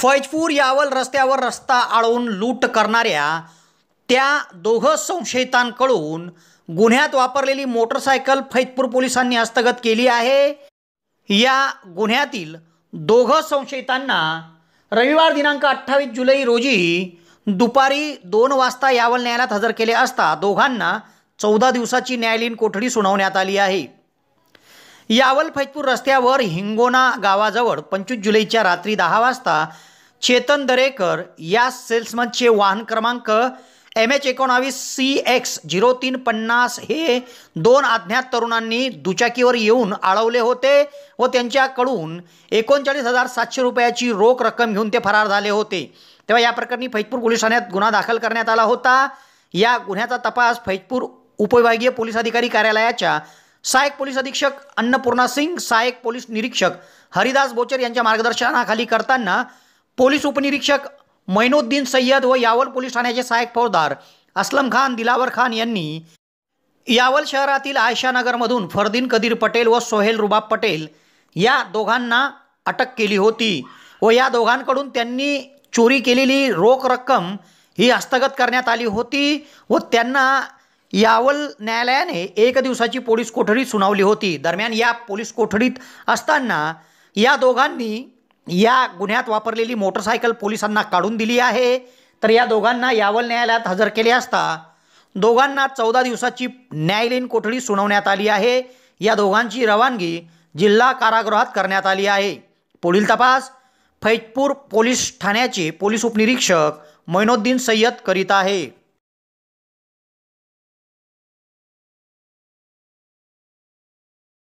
फैजपूर यावल रस्त्यावर रस्ता आळून लूट करणाऱ्या त्या दोघं संशयितांकडून गुन्ह्यात वापरलेली मोटरसायकल फैजपूर पोलिसांनी हस्तगत केली आहे या गुन्ह्यातील दोघं संशयितांना रविवार दिनांक अठ्ठावीस जुलै रोजी दुपारी दोन वाजता यावल न्यायालयात हजर केले असता दोघांना चौदा दिवसाची न्यायालयीन कोठडी सुनावण्यात आली आहे यावल फैजपूर रस्त्यावर हिंगोना गावाजवळ पंचवीस जुलैच्या रात्री दहा वाजता चेतन दरेकर या सेल्समनचे वाहन क्रमांक एम एच एकोणावीस सी एक्स झिरो तीन पन्नास हे दोन अज्ञात तरुणांनी दुचाकीवर येऊन आळवले होते व त्यांच्याकडून एकोणचाळीस हजार सातशे रुपयाची रोख रक्कम घेऊन ते फरार झाले होते तेव्हा या प्रकरणी फैजपूर पोलीस ठाण्यात गुन्हा दाखल करण्यात आला होता या गुन्ह्याचा तपास फैजपूर उपविभागीय पोलीस अधिकारी कार्यालयाच्या सहायक पोलीस अधीक्षक अन्नपूर्णा सिंग सहायक पोलीस निरीक्षक हरिदास बोचर यांच्या मार्गदर्शनाखाली करताना पोलीस उपनिरीक्षक मैनुद्दीन सय्यद व यावल पोलीस ठाण्याचे सहायक फौजदार असलम खान दिलावर खान यांनी यावल शहरातील आयशानगरमधून फरदीन कदीर पटेल व सोहेल रुबाब पटेल या दोघांना अटक केली होती व या दोघांकडून त्यांनी चोरी केलेली रोख रक्कम ही हस्तगत करण्यात आली होती व त्यांना यावल न्यायालयाने एक दिवसाची पोलीस कोठडी सुनावली होती दरम्यान या पोलीस कोठडीत असताना या दोघांनी या गुन्ह्यात वापरलेली मोटरसायकल पोलिसांना काढून दिली आहे तर या दोघांना यावल न्यायालयात हजर केले असता दोघांना चौदा दिवसाची न्यायालयीन कोठडी सुनावण्यात आली आहे या दोघांची रवानगी जिल्हा कारागृहात करण्यात आली आहे पुढील तपास फैजपूर पोलीस ठाण्याचे पोलीस उपनिरीक्षक मैनोद्दीन सय्यद करीत आहे